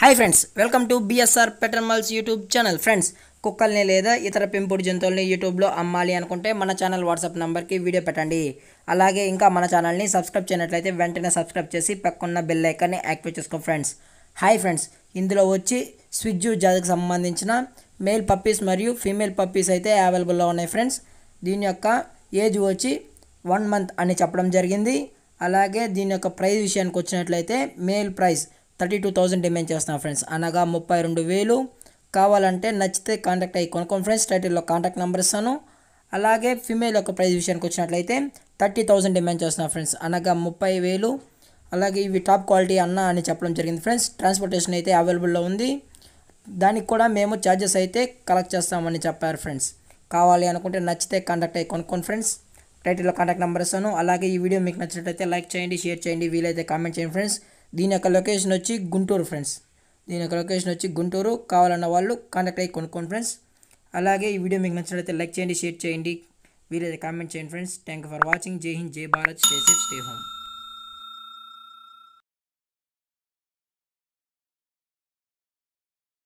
hi friends welcome to BSR pet animals YouTube channel friends కుక్కల్ని లేదా ఇతర పెంపుడు జంతువుల్ని యూట్యూబ్లో అమ్మాలి అనుకుంటే మన ఛానల్ వాట్సాప్ నెంబర్కి వీడియో పెట్టండి అలాగే ఇంకా మన ఛానల్ని సబ్స్క్రైబ్ చేయనట్లయితే వెంటనే సబ్స్క్రైబ్ చేసి పక్కన్న బెల్ ఐకాన్ని యాక్టివేట్ చేసుకో ఫ్రెండ్స్ హాయ్ ఫ్రెండ్స్ ఇందులో వచ్చి స్విజ్జు జాతికి సంబంధించిన మేల్ పప్పీస్ మరియు ఫీమేల్ పప్పీస్ అయితే అవైలబుల్లో ఉన్నాయి ఫ్రెండ్స్ దీని యొక్క ఏజ్ వచ్చి వన్ మంత్ అని చెప్పడం జరిగింది అలాగే దీని యొక్క ప్రైస్ విషయానికి వచ్చినట్లయితే male price thirty two thousand demand చేస్తున్నాం ఫ్రెండ్స్ అనగా ముప్పై రెండు వేలు కావాలంటే నచ్చితే కాంటాక్ట్ అయ్యి కొనుక్కోం ఫ్రెండ్స్ టైటిల్లో కాంటాక్ట్ నెంబర్ ఇస్తాను అలాగే ఫిమేల్ యొక్క ప్రైస్ విషయానికి వచ్చినట్లయితే థర్టీ థౌజండ్ డిమాండ్ చేస్తున్నాం ఫ్రెండ్స్ అనగా ముప్పై వేలు అలాగే ఇవి టాప్ క్వాలిటీ అన్న అని చెప్పడం జరిగింది ఫ్రెండ్స్ ట్రాన్స్పోర్టేషన్ అయితే అవైలబుల్లో ఉంది దానికి కూడా మేము ఛార్జెస్ అయితే కలెక్ట్ చేస్తామని చెప్పారు ఫ్రెండ్స్ కావాలి అనుకుంటే నచ్చితే కాంటాక్ట్ అయ్యి కొనుక్కోండి ఫ్రెండ్స్ టైటిల్లో కాంటాక్ట్ నెంబర్ ఇస్తాను అలాగే ఈ వీడియో మీకు నచ్చినట్లయితే లైక్ చేయండి షేర్ చేయండి వీలైతే కామెంట్ చేయండి ఫ్రెండ్స్ దీని యొక్క లొకేషన్ వచ్చి గుంటూరు ఫ్రెండ్స్ దీని యొక్క లొకేషన్ వచ్చి గుంటూరు కావాలన్న వాళ్ళు కాంటాక్ట్ అయ్యి కొనుక్కోండి ఫ్రెండ్స్ అలాగే ఈ వీడియో మీకు నచ్చినట్లయితే లైక్ చేయండి షేర్ చేయండి వీలైతే కామెంట్ చేయండి friends thank you for watching జై హింద్ జై Bharat stay safe stay home